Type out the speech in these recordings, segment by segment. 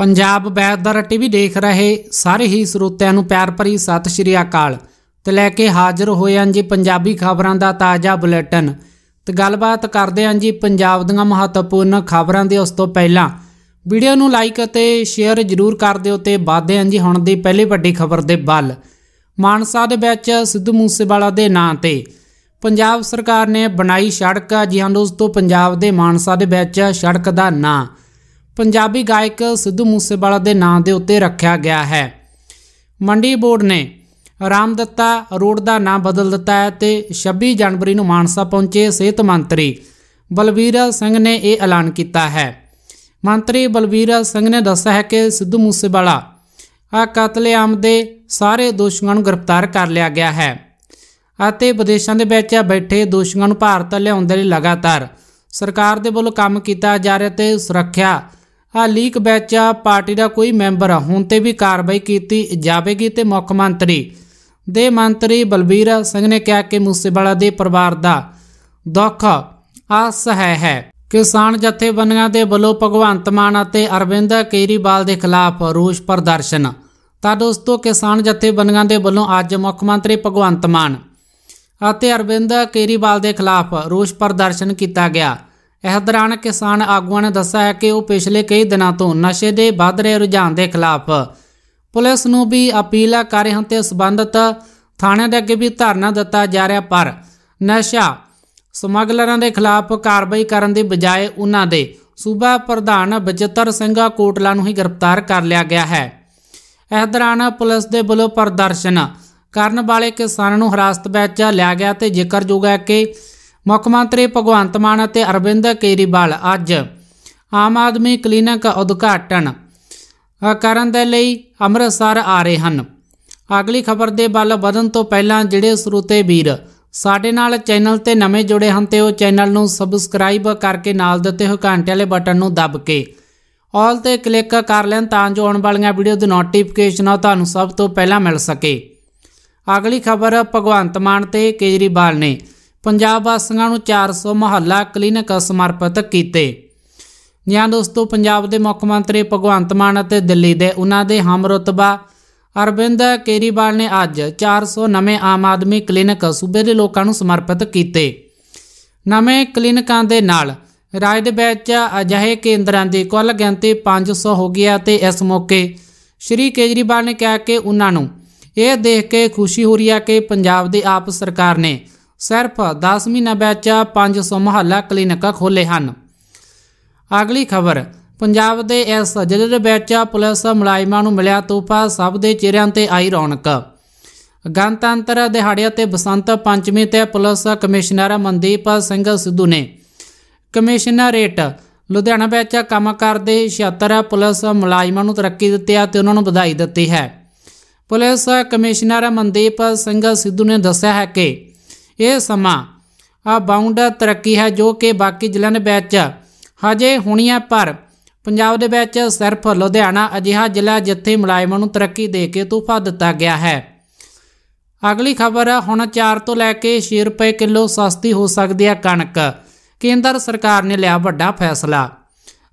Punjab ਬੈਦਰ TV ਦੇਖ ਰਹੇ ਸਾਰੇ ਹੀ ਸਰੋਤਿਆਂ ਨੂੰ ਪਿਆਰ ਭਰੀ ਸਤਿ ਸ਼੍ਰੀ ਅਕਾਲ ਤੇ ਲੈ ਕੇ ਹਾਜ਼ਰ ਹੋਏ ਹਾਂ ਜੀ ਪੰਜਾਬੀ ਖਬਰਾਂ ਦਾ ਤਾਜ਼ਾ ਬੁਲੇਟਿਨ ਤੇ ਗੱਲਬਾਤ ਕਰਦੇ ਹਾਂ ਜੀ ਪੰਜਾਬ ਦੀਆਂ ਮਹੱਤਵਪੂਰਨ ਖਬਰਾਂ ਦੇ ਉਸ ਤੋਂ ਪਹਿਲਾਂ ਵੀਡੀਓ ਨੂੰ ਲਾਈਕ ਅਤੇ ਸ਼ੇਅਰ ਜ਼ਰੂਰ ਕਰ ਦਿਓ ਤੇ ਵਾਧੇ ਹਾਂ ਜੀ ਹੁਣ ਦੀ ਪਹਿਲੀ ਵੱਡੀ ਖਬਰ ਦੇ ਵੱਲ ਮਾਨਸਾ ਦੇ ਵਿੱਚ ਸਿੱਧੂ ਮੂਸੇਵਾਲਾ ਦੇ ਨਾਂ ਤੇ ਪੰਜਾਬ ਸਰਕਾਰ ਨੇ ਬਣਾਈ ਸੜਕ ਜੀ ਹਾਂ ਤੋਂ ਪੰਜਾਬ ਦੇ ਮਾਨਸਾ ਦੇ ਵਿੱਚ ਸੜਕ ਦਾ ਨਾਂ ਪੰਜਾਬੀ ਗਾਇਕ ਸਿੱਧੂ ਮੂਸੇਵਾਲਾ ਦੇ ਨਾਂ ਦੇ ਉੱਤੇ ਰੱਖਿਆ ਗਿਆ ਹੈ ਮੰਡੀ ਬੋਰਡ ਨੇ ਰਾਮਦੱਤਾ ਦਿੱਤਾ ਰੋਡ ਦਾ ਨਾਂ ਬਦਲ ਦਿੱਤਾ ਹੈ ਤੇ 26 ਜਨਵਰੀ ਨੂੰ ਮਾਨਸਾ ਪਹੁੰਚੇ ਸਿਹਤ ਮੰਤਰੀ ਬਲਵੀਰ ਸਿੰਘ ਨੇ ਇਹ ਐਲਾਨ ਕੀਤਾ ਹੈ ਮੰਤਰੀ ਬਲਵੀਰ ਸਿੰਘ ਨੇ ਦੱਸਿਆ ਹੈ ਕਿ ਸਿੱਧੂ ਮੂਸੇਵਾਲਾ ਆ ਕਤਲੇਆਮ ਦੇ ਸਾਰੇ ਦੋਸ਼ੀਆਂ ਨੂੰ ਗ੍ਰਿਫਤਾਰ ਕਰ ਲਿਆ ਗਿਆ ਹੈ ਅਤੇ ਵਿਦੇਸ਼ਾਂ ਦੇ ਵਿੱਚ ਬੈਠੇ ਦੋਸ਼ੀਆਂ ਨੂੰ ਭਾਰਤ ਲਿਆਉਣ ਦੇ ਲਈ ਲਗਾਤਾਰ ਸਰਕਾਰ ਦੇ ਵੱਲੋਂ ਕੰਮ ਕੀਤਾ ਜਾ ਰਿਹਾ ਤੇ ਸੁਰੱਖਿਆ ਆ ਲੀਕ ਵਿੱਚ ਪਾਰਟੀ ਦਾ ਕੋਈ ਮੈਂਬਰ ਹੁਣ ਤੇ ਵੀ ਕਾਰਵਾਈ ਕੀਤੀ ਜਾਵੇਗੀ ਤੇ ਮੁੱਖ ਮੰਤਰੀ ਦੇ ਮੰਤਰੀ ਬਲਬੀਰ ਸਿੰਘ ਨੇ ਕਿਹਾ ਕਿ ਮੂਸੇਵਾਲਾ ਦੇ ਪਰਿਵਾਰ ਦਾ ਦੁੱਖ ਅਸਹਿ ਹੈ ਕਿਸਾਨ ਜਥੇਬੰਦੀਆਂ ਦੇ ਵੱਲੋਂ ਭਗਵੰਤ ਮਾਨ ਅਤੇ ਅਰਵਿੰਦ ਕੇਰੀਵਾਲ ਦੇ ਖਿਲਾਫ ਰੋਸ ਪ੍ਰਦਰਸ਼ਨ ਤਾਂ ਦੋਸਤੋ ਕਿਸਾਨ ਜਥੇਬੰਦੀਆਂ ਦੇ ਵੱਲੋਂ ਅੱਜ ਮੁੱਖ ਮੰਤਰੀ ਭਗਵੰਤ ਮਾਨ ਅਤੇ ਅਰਵਿੰਦ ਕੇਰੀਵਾਲ ਦੇ ਖਿਲਾਫ ਰੋਸ ਪ੍ਰਦਰਸ਼ਨ ਕੀਤਾ ਗਿਆ ਇਹ ਦੌਰਾਨ ਕਿਸਾਨ ਆਗੂਆਂ ਨੇ ਦੱਸਿਆ ਹੈ ਕਿ ਉਹ ਪਿਛਲੇ ਕਈ ਦਿਨਾਂ ਤੋਂ ਨਸ਼ੇ ਦੇ ਵੱਧ ਰਹੇ ਰੁਝਾਨ ਦੇ ਖਿਲਾਫ ਪੁਲਿਸ ਨੂੰ ਵੀ ਅਪੀਲ ਕਰ ਰਹੇ ਹਨ ਤੇ ਸਬੰਧਤ ਥਾਣੇ ਦੇ ਅੱਗੇ ਵੀ ਧਰਨਾ ਦਿੱਤਾ ਜਾ ਰਿਹਾ ਪਰ ਨਸ਼ਾ ਸਮਗਲਰਾਂ ਦੇ ਖਿਲਾਫ ਕਾਰਵਾਈ ਕਰਨ ਦੀ ਬਜਾਏ ਉਹਨਾਂ ਦੇ ਸੂਬਾ ਪ੍ਰਧਾਨ ਬਚਤਰ ਸਿੰਘ ਕੋਟਲਾ ਨੂੰ ਹੀ ਗ੍ਰਿਫਤਾਰ ਕਰ ਲਿਆ ਗਿਆ ਹੈ ਇਸ ਦੌਰਾਨ ਪੁਲਿਸ ਦੇ ਵੱਲੋਂ ਪ੍ਰਦਰਸ਼ਨ ਕਰਨ ਵਾਲੇ ਕਿਸਾਨਾਂ ਨੂੰ ਹਰਾਸਤ ਵਿੱਚ ਲਿਆ ਗਿਆ ਤੇ ਜ਼ਿਕਰਯੋਗ ਹੈ ਕਿ ਮੁੱਖ ਮੰਤਰੀ ਭਗਵੰਤ ਮਾਨ ਅਤੇ ਅਰਵਿੰਦ ਕੇਰੀਵਾਲ ਅੱਜ ਆਮ ਆਦਮੀ ਕਲੀਨਿਕ ਉਦਘਾਟਨ ਕਰਨ ਦੇ ਲਈ ਅੰਮ੍ਰਿਤਸਰ ਆ ਰਹੇ ਹਨ ਅਗਲੀ ਖਬਰ ਦੇ ਵੱਲ ਵਧਣ ਤੋਂ ਪਹਿਲਾਂ ਜਿਹੜੇ ਸਰੋਤੇ ਵੀਰ ਸਾਡੇ ਨਾਲ ਚੈਨਲ ਤੇ ਨਵੇਂ ਜੁੜੇ ਹਨ ਤੇ ਉਹ ਚੈਨਲ ਨੂੰ ਸਬਸਕ੍ਰਾਈਬ ਕਰਕੇ ਨਾਲ ਦਿੱਤੇ ਹੋਏ ਘੰਟੇ ਵਾਲੇ ਬਟਨ ਨੂੰ ਦਬ ਕੇ ਆਲ ਤੇ ਕਲਿੱਕ ਕਰ ਲੈਣ ਤਾਂ ਜੋ ਆਉਣ ਵਾਲੀਆਂ ਵੀਡੀਓ ਦੀ ਨੋਟੀਫਿਕੇਸ਼ਨ ਤੁਹਾਨੂੰ ਸਭ ਤੋਂ ਪਹਿਲਾਂ ਮਿਲ ਸਕੇ ਅਗਲੀ ਖਬਰ ਭਗਵੰਤ ਮਾਨ ਤੇ ਕੇਜਰੀਵਾਲ ਨੇ ਪੰਜਾਬ ਵਾਸੀਆਂ ਨੂੰ 400 ਮਹੱਲਾ ਕਲੀਨਿਕ ਸਮਰਪਿਤ ਕੀਤੇ ਨਿਆ ਦੋਸਤੋ ਪੰਜਾਬ ਦੇ ਮੁੱਖ ਮੰਤਰੀ ਭਗਵੰਤ ਮਾਨ ਅਤੇ ਦਿੱਲੀ ਦੇ ਉਹਨਾਂ ਦੇ ਹਮਰਤਬਾ ਅਰਵਿੰਦ ਕੇਰੀਵਾਲ ਨੇ ਅੱਜ 400 ਨਵੇਂ ਆਮ ਆਦਮੀ ਕਲੀਨਿਕ ਸੂਬੇ ਦੇ ਲੋਕਾਂ ਨੂੰ ਸਮਰਪਿਤ ਕੀਤੇ ਨਵੇਂ ਕਲੀਨਿਕਾਂ ਦੇ ਨਾਲ ਰਾਜ ਦੇ ਵਿੱਚ ਅਜਿਹੇ ਕੇਂਦਰਾਂ ਦੀ ਕੁੱਲ ਗਿਣਤੀ 500 ਹੋ ਗਈ ਹੈ ਤੇ ਇਸ ਮੌਕੇ ਸ਼੍ਰੀ ਕੇਜਰੀਵਾਲ ਨੇ ਕਿਹਾ ਕਿ ਉਹਨਾਂ ਨੂੰ ਇਹ ਦੇਖ ਕੇ ਖੁਸ਼ੀ ਹੋ ਰਹੀ ਹੈ ਕਿ ਪੰਜਾਬ ਦੀ ਆਪ ਸਰਕਾਰ ਨੇ ਸਿਰਫ 10 ਮਹੀਨਾ ਵਿੱਚ 500 ਮਹੱਲਾ ਕਲੀਨਿਕ ਖੋਲੇ ਹਨ ਅਗਲੀ ਖਬਰ ਪੰਜਾਬ ਦੇ ਇਸ ਜ਼ਿਲ੍ਹੇ ਵਿੱਚ ਪੁਲਿਸ ਮੁਲਾਜ਼ਮਾਂ ਨੂੰ ਮਿਲਿਆ ਤੋਹਫਾ ਸਭ ਦੇ ਚਿਹਰਿਆਂ ਤੇ ਆਈ ਰੌਣਕ ਗਣਤੰਤਰ ਦਿਹਾੜੇ ਤੇ ਬਸੰਤ ਪੰਚਮੀ ਤੇ ਪੁਲਿਸ ਕਮਿਸ਼ਨਰ ਮਨਦੀਪ ਸਿੰਘ ਸਿੱਧੂ ਨੇ ਕਮਿਸ਼ਨਰੇਟ ਲੁਧਿਆਣਾ ਵਿੱਚ ਕੰਮ ਕਰਦੇ 76 ਪੁਲਿਸ ਮੁਲਾਜ਼ਮਾਂ ਨੂੰ ਤਰੱਕੀ ਦਿੱਤੀ ਹੈ ਤੇ ਉਹਨਾਂ ਨੂੰ ਵਧਾਈ ਦਿੱਤੀ ਹੈ ਪੁਲਿਸ ਕਮਿਸ਼ਨਰ ਮਨਦੀਪ ਸਿੰਘ ਸਿੱਧੂ ਨੇ ਦੱਸਿਆ ਹੈ ਕਿ ਇਹ ਸਮਾਂ ਆ ਬਾਉਂਡ ਤਰੱਕੀ ਹੈ ਜੋ ਕਿ ਬਾਕੀ ਜ਼ਿਲ੍ਹਿਆਂ ਦੇ ਵਿੱਚ ਹਜੇ ਹੋਣੀ ਹੈ ਪਰ ਪੰਜਾਬ ਦੇ ਵਿੱਚ ਸਿਰਫ ਲੁਧਿਆਣਾ ਅਜਿਹਾ ਜ਼ਿਲ੍ਹਾ ਜਿੱਥੇ ਮਲਾਇਮਾਂ ਨੂੰ ਤਰੱਕੀ ਦੇ ਕੇ ਤੋਹਫਾ ਦਿੱਤਾ ਗਿਆ ਹੈ ਅਗਲੀ ਖਬਰ ਹੁਣ 4 ਤੋਂ ਲੈ ਕੇ 6 ਰੁਪਏ ਕਿਲੋ ਸਸਤੀ ਹੋ ਸਕਦੀ ਹੈ ਕਣਕ ਕੇਂਦਰ ਸਰਕਾਰ ਨੇ ਲਿਆ ਵੱਡਾ ਫੈਸਲਾ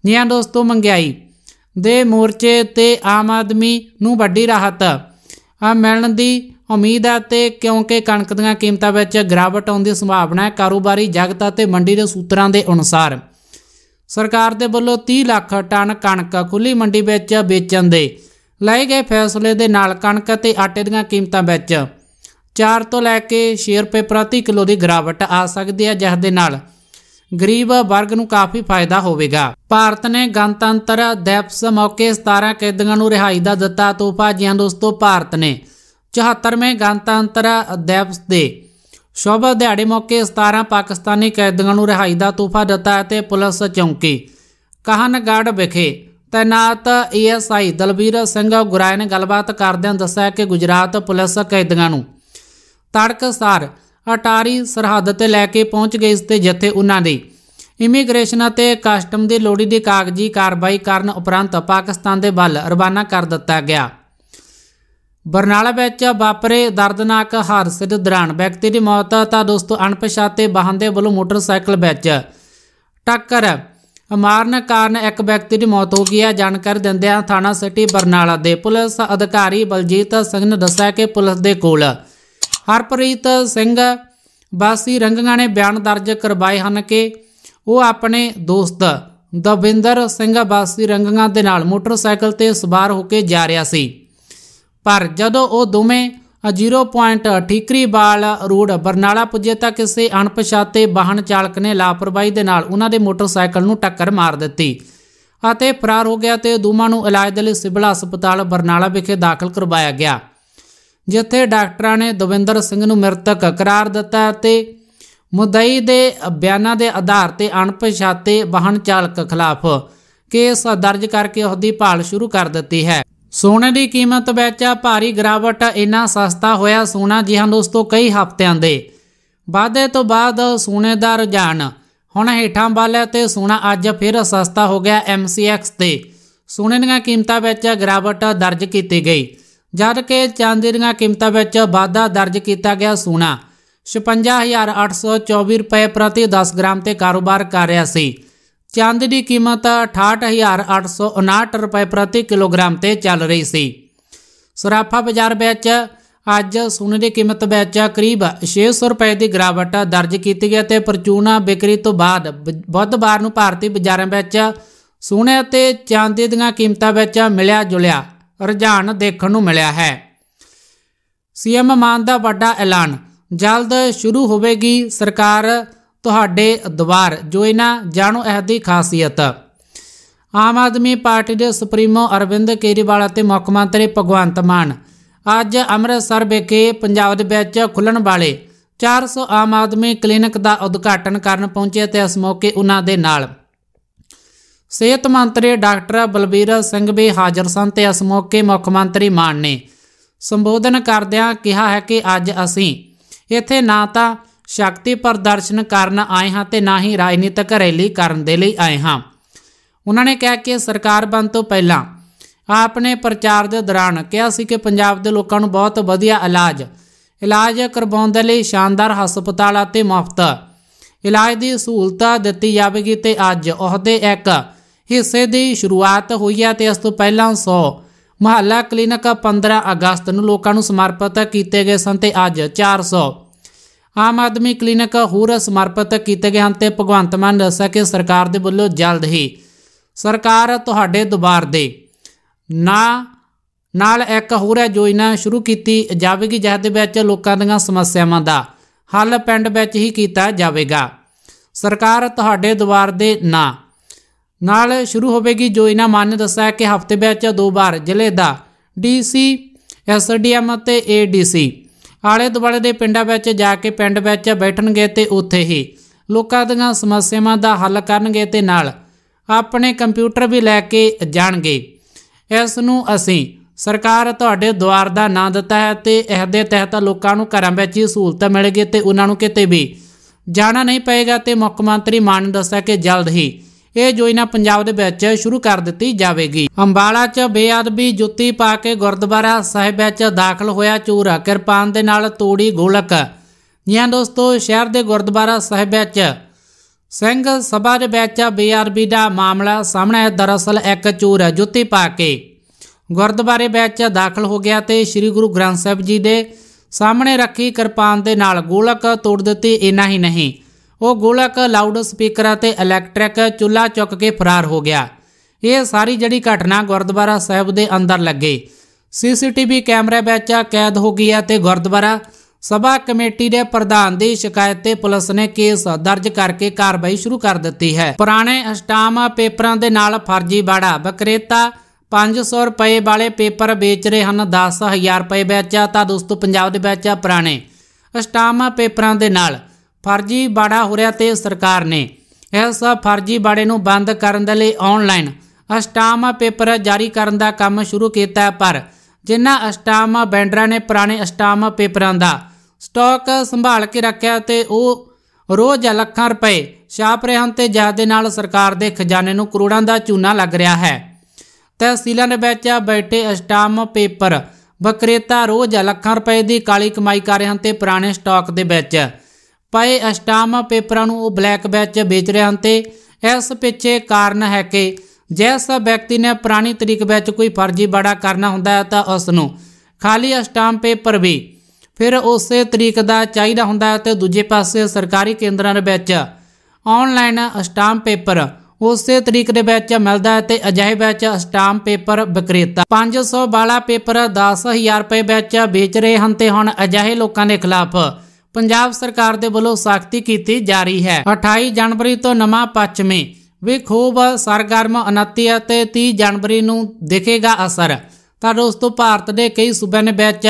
ਨਿਆਂ ਦੋਸਤੋ ਮੰਗਾਈ ਦੇ ਮੋਰਚੇ ਤੇ ਆਮ ਆਦਮੀ ਨੂੰ ਵੱਡੀ ਰਾਹਤ ਆ ਮਿਲਣ ਦੀ ਉਮੀਦ ਹੈ ਤੇ ਕਿਉਂਕਿ ਕਣਕ ਦੀਆਂ ਕੀਮਤਾਂ ਵਿੱਚ ਗਿਰਾਵਟ ਆਉਣ ਦੀ ਸੰਭਾਵਨਾ ਹੈ ਕਾਰੋਬਾਰੀ ਜਗਤ ਅਤੇ ਮੰਡੀ ਦੇ ਸੂਤਰਾਂ ਦੇ ਅਨੁਸਾਰ ਸਰਕਾਰ ਦੇ ਵੱਲੋਂ 30 ਲੱਖ ਟਨ ਕਣਕ ਖੁੱਲੀ ਮੰਡੀ ਵਿੱਚ ਵੇਚਣ ਦੇ ਲਏ ਗਏ ਫੈਸਲੇ ਦੇ ਨਾਲ ਕਣਕ ਅਤੇ ਆਟੇ ਦੀਆਂ ਕੀਮਤਾਂ ਵਿੱਚ 4 ਤੋਂ ਲੈ ਕੇ 6 ਰੁਪਏ ਪ੍ਰਤੀ ਕਿਲੋ ਦੀ ਗਿਰਾਵਟ ਆ ਸਕਦੀ ਹੈ ਜਿਸ ਦੇ ਨਾਲ ਗਰੀਬ ਵਰਗ ਨੂੰ ਕਾਫੀ ਫਾਇਦਾ ਹੋਵੇਗਾ ਭਾਰਤ ਨੇ ਗਣਤੰਤਰ ਦਿਵਸ ਮੌਕੇ 17 ਕੈਦੀਆਂ ਨੂੰ ਰਿਹਾਈ ਦਾ ਦਿੱਤਾ ਤੋਹਫਾ ਜੀ ਦੋਸਤੋ ਭਾਰਤ ਨੇ 74ਵੇਂ ਗਣਤੰਤਰ ਦਿਵਸ ਦੇ ਸ਼ੁਭ ਦਿਹਾੜੇ ਮੌਕੇ 17 ਪਾਕਿਸਤਾਨੀ ਕੈਦੀਆਂ ਨੂੰ ਰਿਹਾਈ ਦਾ ਤੋਹਫਾ ਦਿੱਤਾ ਅਤੇ ਪੁਲਿਸ ਚੌਂਕੀ ਕਹਨਗੜ ਵਿਖੇ ਤੈਨਾਤ ਏਐਸਆਈ ਦਲਬੀਰ ਸਿੰਘ ਗੁਰਾਇਨ ਨੇ ਗੱਲਬਾਤ ਕਰਦਿਆਂ ਦੱਸਿਆ ਕਿ ਗੁਜਰਾਤ ਪੁਲਿਸ ਕੈਦੀਆਂ ਨੂੰ ਤੜਕਸਾਰ ਅਟਾਰੀ ਸਰਹੱਦ ਤੇ ਲੈ ਕੇ ਪਹੁੰਚ ਗਏ ਇਸ ਤੇ ਜਿੱਥੇ ਉਹਨਾਂ ਦੇ ਇਮੀਗ੍ਰੇਸ਼ਨ ਅਤੇ ਕਸਟਮ ਦੀ ਲੋੜੀ ਦੀ ਕਾਗਜ਼ੀ ਕਾਰਵਾਈ ਕਰਨ ਉਪਰੰਤ ਪਾਕਿਸਤਾਨ ਦੇ ਵੱਲ ਰਵਾਨਾ ਕਰ ਦਿੱਤਾ ਗਿਆ ਬਰਨਾਲਾ ਵਿੱਚ ਵਾਪਰੇ ਦਰਦਨਾਕ ਹਾਦਸੇ ਦੇ ਦੌਰਾਨ ਵਿਅਕਤੀ ਦੀ ਮੌਤ ਤਾਂ ਦੋਸਤੋ ਅਣਪਛਾਤੇ ਵਾਹਨ ਦੇ ਵੱਲੋਂ ਮੋਟਰਸਾਈਕਲ ਵਿੱਚ ਟੱਕਰ ਮਾਰਨ ਕਾਰਨ ਇੱਕ ਵਿਅਕਤੀ ਦੀ ਮੌਤ ਹੋ ਗਈ ਹੈ ਜਾਣਕਾਰੀ ਦਿੰਦਿਆਂ ਥਾਣਾ ਸਿਟੀ ਬਰਨਾਲਾ ਦੇ ਪੁਲਿਸ ਅਧਿਕਾਰੀ ਬਲਜੀਤ ਸਿੰਘ ਨੇ ਦੱਸਿਆ ਕਿ ਪੁਲਿਸ ਦੇ ਕੋਲ ਹਰਪ੍ਰੀਤ ਸਿੰਘ ਵਾਸੀ ਰੰਗਗਾਂ ਨੇ ਬਿਆਨ ਦਰਜ ਕਰਵਾਏ ਹਨ ਕਿ ਉਹ ਆਪਣੇ ਦੋਸਤ ਦਵਿੰਦਰ ਸਿੰਘ ਵਾਸੀ ਰੰਗਗਾਂ ਦੇ ਨਾਲ ਮੋਟਰਸਾਈਕਲ ਤੇ ਸਵਾਰ ਹੋ ਕੇ ਜਾ ਰਿਹਾ ਸੀ ਪਰ ਜਦੋਂ ਉਹ ਦੋਵੇਂ 0.38 ਬਾਲ ਰੋਡ ਬਰਨਾਲਾ ਪੁੱਜੇ ਤਾਂ ਕਿਸੇ ਅਣਪਛਾਤੇ ਵਾਹਨ ਚਾਲਕ ਨੇ ਲਾਪਰਵਾਹੀ ਦੇ ਨਾਲ ਉਹਨਾਂ ਦੇ ਮੋਟਰਸਾਈਕਲ ਨੂੰ ਟੱਕਰ ਮਾਰ ਦਿੱਤੀ ਅਤੇ ਫਰਾਰ ਹੋ ਗਿਆ ਤੇ ਦੋਵਾਂ ਨੂੰ ਇਲਾਜ ਦੇ ਲਈ ਸਿਵਲ ਹਸਪਤਾਲ ਬਰਨਾਲਾ ਵਿਖੇ ਦਾਖਲ ਕਰਵਾਇਆ ਗਿਆ ਜਿੱਥੇ ਡਾਕਟਰਾਂ ਨੇ ਦਵਿੰਦਰ ਸਿੰਘ ਨੂੰ ਮ੍ਰਿਤਕ ਕਰਾਰ ਦਿੱਤਾ ਅਤੇ ਮੁਦਈ ਦੇ ਬਿਆਨਾਂ ਦੇ ਆਧਾਰ ਤੇ ਅਣਪਛਾਤੇ ਵਾਹਨ ਚਾਲਕ ਖਿਲਾਫ ਕੇਸ ਦਰਜ ਕਰਕੇ ਉਹਦੀ ਭਾਲ ਸ਼ੁਰੂ ਕਰ ਦਿੱਤੀ ਹੈ ਸੋਨੇ ਦੀ ਕੀਮਤ ਵਿੱਚ ਭਾਰੀ ਗਿਰਾਵਟ ਇੰਨਾ ਸਸਤਾ ਹੋਇਆ ਸੋਨਾ ਜੀ ਹਾਂ ਦੋਸਤੋ ਕਈ ਹਫ਼ਤਿਆਂ ਦੇ ਵਾਧੇ ਤੋਂ ਬਾਅਦ ਸੋਨੇ ਦਾ ਰੁਝਾਨ ਹੁਣ ਹੇਠਾਂ ਵਾਲਿਆ ਤੇ ਸੋਨਾ ਅੱਜ ਫਿਰ ਸਸਤਾ ਹੋ ਗਿਆ MCX ਤੇ ਸੋਨੇ ਦੀਆਂ ਕੀਮਤਾਂ ਵਿੱਚ ਗਿਰਾਵਟ ਦਰਜ ਕੀਤੀ ਗਈ ਜਦ ਕਿ ਚਾਂਦੀ ਦੀਆਂ ਕੀਮਤਾਂ ਵਿੱਚ ਵਾਧਾ ਦਰਜ ਕੀਤਾ ਗਿਆ ਸੋਨਾ 56824 ਰੁਪਏ ਪ੍ਰਤੀ 10 ਗ੍ਰਾਮ ਤੇ ਕਾਰੋਬਾਰ ਕਰ ਰਿਹਾ ਸੀ ਚਾਂਦੀ ਦੀ ਕੀਮਤ 68859 ਰੁਪਏ ਪ੍ਰਤੀ ਕਿਲੋਗ੍ਰਾਮ ਤੇ ਚੱਲ ਰਹੀ ਸੀ ਸਰਾਫਾ ਬਾਜ਼ਾਰ ਵਿੱਚ ਅੱਜ ਸੋਨੇ ਦੀ ਕੀਮਤ ਵਿੱਚ ਕਰੀਬ 600 ਰੁਪਏ ਦੀ ਗਿਰਾਵਟ ਦਰਜ ਕੀਤੀ ਗਈ ਤੇ ਪਰਚੂਨਾ ਵਿਕਰੀ ਤੋਂ ਬਾਅਦ ਬੁੱਧਵਾਰ ਨੂੰ ਭਾਰਤੀ ਬਾਜ਼ਾਰਾਂ ਵਿੱਚ ਸੋਨੇ ਅਤੇ ਚਾਂਦੀ ਦੀਆਂ ਕੀਮਤਾਂ ਵਿੱਚ ਮਿਲਿਆ ਜੁਲਿਆ ਰੁਝਾਨ ਦੇਖਣ ਨੂੰ ਮਿਲਿਆ ਹੈ ਸੀਐਮ ਮਾਨ ਦਾ ਵੱਡਾ ਐਲਾਨ ਜਲਦ ਸ਼ੁਰੂ ਹੋਵੇਗੀ ਸਰਕਾਰ ਤੁਹਾਡੇ ਦਵਾਰ ਜੋ ਇਹਨਾਂ ਜਾਣੋ ਇਹ ਦੀ ਖਾਸੀਅਤ ਆਮ ਆਦਮੀ ਪਾਰਟੀ ਦੇ ਸੁਪਰੀਮੋ ਅਰਵਿੰਦ ਕੇਰੀਵਾਲ ਅਤੇ ਮੁੱਖ ਮੰਤਰੀ ਭਗਵੰਤ ਮਾਨ ਅੱਜ ਅੰਮ੍ਰਿਤਸਰ ਵਿਖੇ ਪੰਜਾਬ ਦੇ ਵਿੱਚ ਖੁੱਲਣ ਵਾਲੇ 400 ਆਮ ਆਦਮੀ ਕਲੀਨਿਕ ਦਾ ਉਦਘਾਟਨ ਕਰਨ ਪਹੁੰਚੇ ਤੇ ਇਸ ਮੌਕੇ ਉਹਨਾਂ ਦੇ ਨਾਲ ਸਿਹਤ ਮੰਤਰੀ ਡਾਕਟਰ ਬਲਬੀਰ ਸਿੰਘ ਵੀ ਹਾਜ਼ਰ ਸਨ ਤੇ ਇਸ ਮੌਕੇ ਮੁੱਖ ਮੰਤਰੀ ਮਾਨ ਨੇ ਸੰਬੋਧਨ ਕਰਦਿਆਂ ਕਿਹਾ ਹੈ ਕਿ ਅੱਜ ਅਸੀਂ ਇੱਥੇ ਨਾ ਤਾਂ ਸ਼ਕਤੀ ਪ੍ਰਦਰਸ਼ਨ ਕਰਨ ਆਏ ਹਾਂ ਤੇ ਨਾ ਹੀ ਰਾਜਨੀਤਿਕ ਰੈਲੀ ਕਰਨ ਦੇ ਲਈ ਆਏ ਹਾਂ ਉਹਨਾਂ ਨੇ ਕਿਹਾ ਕਿ ਸਰਕਾਰ ਬਣ ਤੋਂ ਪਹਿਲਾਂ ਆਪਨੇ ਪ੍ਰਚਾਰ ਦੇ ਦੌਰਾਨ ਕਿਹਾ ਸੀ ਕਿ ਪੰਜਾਬ ਦੇ ਲੋਕਾਂ ਨੂੰ ਬਹੁਤ ਵਧੀਆ ਇਲਾਜ ਇਲਾਜ ਕਰਵਾਉਣ ਦੇ ਲਈ ਸ਼ਾਨਦਾਰ ਹਸਪਤਾਲ ਅਤੇ ਮੁਫਤ ਇਲਾਜ ਦੀ ਸਹੂਲਤਾ ਦਿੱਤੀ ਜਾਵੇਗੀ ਤੇ ਅੱਜ ਉਹਦੇ ਇੱਕ ਹਿੱਸੇ ਦੀ ਸ਼ੁਰੂਆਤ ਹੋਈ ਹੈ ਤੇ ਇਸ ਤੋਂ ਪਹਿਲਾਂ 100 ਮਹੱਲਾ ਕਲੀਨਿਕ 15 ਅਗਸਤ ਨੂੰ ਲੋਕਾਂ ਨੂੰ ਸਮਰਪਿਤ ਕੀਤੇ ਗਏ ਸਨ ਤੇ ਅੱਜ 400 ਆਮ ਆਦਮੀ ਕਲੀਨਿਕ ਹੋਰ ਸਮਰਪਿਤ ਕੀਤੇ ਗਏ ਹਨ ਤੇ ਭਗਵੰਤ ਮਾਨ ਦੱਸਿਆ ਕਿ ਸਰਕਾਰ ਦੇ ਵੱਲੋਂ ਜਲਦ ਹੀ ਸਰਕਾਰ ਤੁਹਾਡੇ ਦੁਬਾਰ ਦੇ ਨਾ ਨਾਲ ਇੱਕ ਹੋਰ ਇਹਨਾਂ ਸ਼ੁਰੂ ਕੀਤੀ ਜਾਵੇਗੀ ਜਿਸ ਦੇ ਵਿੱਚ ਲੋਕਾਂ ਦੀਆਂ ਸਮੱਸਿਆਵਾਂ ਦਾ ਹੱਲ ਪਿੰਡ ਵਿੱਚ ਹੀ ਕੀਤਾ ਜਾਵੇਗਾ ਸਰਕਾਰ ਤੁਹਾਡੇ ਦੁਆਰ ਦੇ ਨਾ ਨਾਲ ਸ਼ੁਰੂ ਹੋਵੇਗੀ ਇਹਨਾਂ ਮਾਨ ਦੱਸਿਆ ਕਿ ਹਫ਼ਤੇ ਵਿੱਚ ਦੋ ਵਾਰ ਜ਼ਿਲ੍ਹੇ ਦਾ ਡੀਸੀ ਐਸਡੀਐਮ ਅਤੇ ਏਡੀਸੀ ਆਲੇ ਦੁਆਲੇ ਦੇ ਪਿੰਡਾਂ ਵਿੱਚ ਜਾ ਕੇ ਪਿੰਡ ਵਿੱਚ ਬੈਠਣਗੇ ਤੇ ਉੱਥੇ ਹੀ ਲੋਕਾਂ ਦੀਆਂ ਸਮੱਸਿਆਵਾਂ ਦਾ ਹੱਲ ਕਰਨਗੇ ਤੇ ਨਾਲ ਆਪਣੇ ਕੰਪਿਊਟਰ ਵੀ ਲੈ ਕੇ ਜਾਣਗੇ ਇਸ ਨੂੰ ਅਸੀਂ ਸਰਕਾਰ ਤੁਹਾਡੇ ਦੁਆਰ ਦਾ ਨਾਂ ਦਿੱਤਾ ਹੈ ਤੇ ਇਹਦੇ ਤਹਿਤ ਲੋਕਾਂ ਨੂੰ ਘਰਾਂ ਵਿੱਚ ਹੀ ਸਹੂਲਤਾਂ ਮਿਲਣਗੀਆਂ ਤੇ ਉਹਨਾਂ ਨੂੰ ਕਿਤੇ ਵੀ ਜਾਣਾ ਨਹੀਂ ਪਏਗਾ ਤੇ ਮੁੱਖ ਮੰਤਰੀ ਮਾਨ ਦੱਸਿਆ ਕਿ ਜਲਦ ਹੀ ਇਹ ਜੋਇਨਾ ਪੰਜਾਬ ਦੇ ਵਿੱਚ ਸ਼ੁਰੂ ਕਰ ਦਿੱਤੀ ਜਾਵੇਗੀ ਅੰਬਾਲਾ 'ਚ ਬੇਅਦਬੀ ਜੁੱਤੀ ਪਾ ਕੇ ਗੁਰਦੁਆਰਾ ਸਾਹਿਬ ਵਿੱਚ ਦਾਖਲ ਹੋਇਆ ਚੋਰ ਕਿਰਪਾਨ ਦੇ ਨਾਲ ਤੋੜੀ ਗੋਲਕ ਜੀਆਂ ਦੋਸਤੋ ਸ਼ਹਿਰ ਦੇ ਗੁਰਦੁਆਰਾ ਸਾਹਿਬ ਵਿੱਚ ਸਿੰਘ ਸਭਾ ਦੇ ਵਿੱਚ ਬੇਅਦਬੀ ਦਾ ਮਾਮਲਾ ਸਾਹਮਣੇ ਹੈ ਦਰਅਸਲ ਇੱਕ ਚੋਰ ਜੁੱਤੀ ਪਾ ਕੇ ਗੁਰਦੁਆਰੇ ਵਿੱਚ ਦਾਖਲ ਹੋ ਗਿਆ ਤੇ ਸ੍ਰੀ ਗੁਰੂ ਗ੍ਰੰਥ ਸਾਹਿਬ ਜੀ ਦੇ ਸਾਹਮਣੇ ਰੱਖੀ ਕਿਰਪਾਨ ਦੇ ਨਾਲ ਗੋਲਕ ਤੋੜ ਦਿੱਤੀ ਇਨਾ ਹੀ ਨਹੀਂ ਉਹ ਗੋਲਕ ਲਾਊਡ ਸਪੀਕਰ ਅਤੇ ਇਲੈਕਟ੍ਰਿਕ ਚੁੱਲਾ ਚੁੱਕ ਕੇ ਫਰਾਰ ਹੋ ਗਿਆ ਇਹ ਸਾਰੀ ਜਿਹੜੀ ਘਟਨਾ ਗੁਰਦੁਆਰਾ ਸਾਹਿਬ ਦੇ ਅੰਦਰ ਲੱਗੇ ਸੀਸੀਟੀਵੀ ਕੈਮਰੇ ਵਿੱਚ ਕੈਦ ਹੋ ਗਈ ਹੈ ਤੇ ਗੁਰਦੁਆਰਾ ਸਭਾ ਕਮੇਟੀ ਦੇ ਪ੍ਰਧਾਨ ਦੀ ਸ਼ਿਕਾਇਤ ਤੇ ਪੁਲਿਸ ਨੇ ਕੇਸ ਦਰਜ ਕਰਕੇ ਕਾਰਵਾਈ ਸ਼ੁਰੂ ਕਰ ਦਿੱਤੀ ਹੈ ਪੁਰਾਣੇ ਅਸ਼ਟਾਮ ਪੇਪਰਾਂ ਦੇ ਨਾਲ ਫਰਜੀ ਬਾੜਾ ਬਕਰੇਤਾ 500 ਰੁਪਏ ਵਾਲੇ ਪੇਪਰ ਵੇਚ ਰਹੇ ਹਨ 10000 ਰੁਪਏ ਵਿੱਚ ਤਾਂ ਦੋਸਤੋ ਪੰਜਾਬ ਦੇ ਵਿੱਚ ਪੁਰਾਣੇ ਅਸ਼ਟਾਮ ਪੇਪਰਾਂ ਦੇ ਨਾਲ ਫਰਜ਼ੀ ਬਾੜਾ ਹੋ ਰਿਹਾ ਤੇ ਸਰਕਾਰ ਨੇ ਇਹ ਸਭ ਫਰਜ਼ੀ ਬਾੜੇ ਨੂੰ ਬੰਦ ਕਰਨ ਦੇ ਲਈ ਆਨਲਾਈਨ ਅਸਟਾਮ ਪੇਪਰ ਜਾਰੀ ਕਰਨ ਦਾ ਕੰਮ ਸ਼ੁਰੂ ਕੀਤਾ ਪਰ ਜਿਨ੍ਹਾਂ ਅਸਟਾਮ ਵੈਂਡਰਾਂ ਨੇ ਪੁਰਾਣੇ ਅਸਟਾਮ ਪੇਪਰਾਂ ਦਾ ਸਟਾਕ ਸੰਭਾਲ ਕੇ ਰੱਖਿਆ ਤੇ ਉਹ ਰੋਜ਼ ਲੱਖਾਂ ਰੁਪਏ ਛਾਪ ਰਹੇ ਹਨ ਤੇ ਜਿਆਦਾ ਦੇ ਨਾਲ ਸਰਕਾਰ ਦੇ ਖਜ਼ਾਨੇ ਨੂੰ ਕਰੋੜਾਂ ਦਾ ਚੂਨਾ ਲੱਗ ਰਿਹਾ ਹੈ ਤਹਿਸੀਲਾਂ ਦੇ ਵਿੱਚ ਬੈਠੇ ਅਸਟਾਮ ਪੇਪਰ ਬਕਰੇਤਾ ਰੋਜ਼ ਲੱਖਾਂ ਰੁਪਏ ਦੀ ਕਾਲੀ ਕਮਾਈ ਕਰ ਰਹੇ ਹਨ ਤੇ ਪੁਰਾਣੇ ਸਟਾਕ ਦੇ ਵਿੱਚ ਪਏ ਅਸ਼ਟਾਮ ਪੇਪਰਾਂ ਨੂੰ ਉਹ ਬਲੈਕ ਬੈਚ ਵੇਚ ਰਹੇ ਹਨ ਤੇ ਇਸ ਪਿੱਛੇ ਕਾਰਨ ਹੈ ਕਿ ਜਿਸ ਵਿਅਕਤੀ ਨੇ ਪੁਰਾਣੀ ਤਰੀਕ ਵਿੱਚ ਕੋਈ ਫਰਜ਼ੀ ਬੜਾ ਕਰਨਾ ਹੁੰਦਾ ਹੈ ਤਾਂ ਉਸ ਨੂੰ ਖਾਲੀ ਅਸ਼ਟਾਮ ਪੇਪਰ ਵੀ ਫਿਰ ਉਸੇ ਤਰੀਕ ਦਾ ਚਾਹੀਦਾ ਹੁੰਦਾ ਹੈ ਤੇ ਦੂਜੇ ਪਾਸੇ ਸਰਕਾਰੀ ਕੇਂਦਰਾਂ ਦੇ ਵਿੱਚ ਆਨਲਾਈਨ ਅਸ਼ਟਾਮ ਪੇਪਰ ਉਸੇ ਤਰੀਕ ਦੇ ਵਿੱਚ ਮਿਲਦਾ ਹੈ ਤੇ ਅਜਿਹੇ ਵਿੱਚ ਅਸ਼ਟਾਮ ਪੇਪਰ ਵਿਕਰੇਤਾ 500 ਵਾਲਾ ਪੇਪਰ 10000 ਰੁਪਏ ਵਿੱਚ ਵੇਚ ਰਹੇ ਹਨ ਤੇ ਹੁਣ ਅਜਿਹੇ ਲੋਕਾਂ ਦੇ ਖਿਲਾਫ ਪੰਜਾਬ ਸਰਕਾਰ ਦੇ ਵੱਲੋਂ ਸਖਤੀ ਕੀਤੀ ਜਾ ਰਹੀ ਹੈ 28 ਜਨਵਰੀ ਤੋਂ ਨਵਾਂ ਪੱਛਮੀ ਵੀ ਖੂਬ ਸਰਗਰਮ 29 ਅਤੇ 30 ਜਨਵਰੀ ਨੂੰ ਦੇਖੇਗਾ ਅਸਰ ਤਾਂ ਦੋਸਤੋ ਭਾਰਤ ਦੇ ਕਈ ਸੂਬਿਆਂ ਵਿੱਚ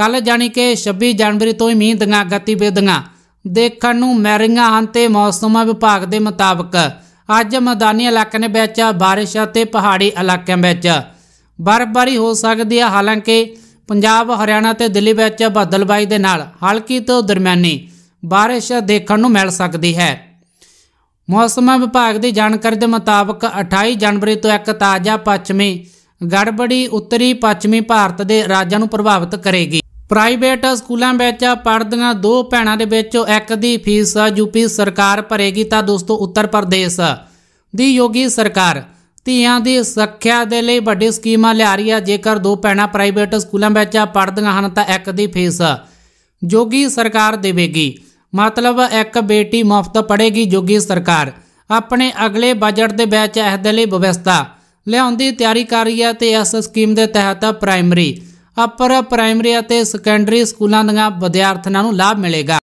ਕੱਲ ਜਾਨੀ ਕਿ 26 ਜਨਵਰੀ ਤੋਂ ਹੀ ਮੀਂਹ ਦੀਆਂ ਗਤੀਵਿਧੀਆਂ ਦੇਖਣ ਨੂੰ ਮੈਰੀਆਂ ਹਨ ਤੇ ਮੌਸਮ ਵਿਭਾਗ ਦੇ ਮੁਤਾਬਕ ਅੱਜ ਮੈਦਾਨੀ ਇਲਾਕਿਆਂ ਵਿੱਚ بارش ਅਤੇ ਪਹਾੜੀ ਇਲਾਕਿਆਂ ਵਿੱਚ ਬਰਫ਼ਬਾਰੀ ਹੋ ਸਕਦੀ ਹੈ ਹਾਲਾਂਕਿ ਪੰਜਾਬ ਹਰਿਆਣਾ ਤੇ ਦਿੱਲੀ ਵਿੱਚ ਬੱਦਲਬਾਈ ਦੇ ਨਾਲ ਹਲਕੀ ਤੋਂ ਦਰਮਿਆਨੀ بارش ਦੇਖਣ ਨੂੰ ਮਿਲ ਸਕਦੀ ਹੈ ਮੌਸਮ ਵਿਭਾਗ ਦੀ ਜਾਣਕਾਰੀ ਦੇ ਮੁਤਾਬਕ 28 ਜਨਵਰੀ ਤੋਂ ਇੱਕ ਤਾਜ਼ਾ ਪੱਛਮੀ ਗੜਬੜੀ ਉੱਤਰੀ ਪੱਛਮੀ ਭਾਰਤ ਦੇ ਰਾਜਾਂ ਨੂੰ ਪ੍ਰਭਾਵਿਤ ਕਰੇਗੀ ਪ੍ਰਾਈਵੇਟ ਸਕੂਲਾਂ ਵਿੱਚ ਪੜ੍ਹਦੀਆਂ ਦੋ ਭੈਣਾਂ ਦੇ ਵਿੱਚੋਂ ਇੱਕ ਦੀ ਫੀਸ ਯੂਪੀ ਸਰਕਾਰ ਭਰੇਗੀ ਤਾਂ ਦੋਸਤੋ ਉੱਤਰ ਪ੍ਰਦੇਸ਼ ਦੀ ਯੋਗੀ ਸਰਕਾਰ ਧੀਆਂ ਦੀ ਸੁਰੱਖਿਆ ਦੇ ਲਈ ਵੱਡੀ ਸਕੀਮਾਂ ਲਿਆ ਰਹੀ ਆ ਜੇਕਰ ਦੋ ਪੈਣਾ ਪ੍ਰਾਈਵੇਟ ਸਕੂਲਾਂ ਵਿੱਚ ਪੜ੍ਹਦੀਆਂ ਹਨ ਤਾਂ ਇੱਕ ਦੀ ਫੀਸ ਜੋਗੀ ਸਰਕਾਰ ਦੇਵੇਗੀ ਮਤਲਬ ਇੱਕ ਬੇਟੀ ਮੁਫਤ ਪੜ੍ਹੇਗੀ ਜੋਗੀ ਸਰਕਾਰ ਆਪਣੇ ਅਗਲੇ ਬਜਟ ਦੇ ਵਿੱਚ ਇਸ ਦੇ ਲਈ ਵਿਵਸਥਾ ਲਿਆਉਂਦੀ ਤਿਆਰੀ ਕਰ ਰਹੀ ਆ ਤੇ ਇਸ ਸਕੀਮ ਦੇ ਤਹਿਤ ਪ੍ਰਾਇਮਰੀ ਅਪਰ ਪ੍ਰਾਇਮਰੀ ਅਤੇ ਸੈਕੰਡਰੀ ਸਕੂਲਾਂ ਦੀਆਂ ਵਿਦਿਆਰਥਣਾਂ ਨੂੰ ਲਾਭ ਮਿਲੇਗਾ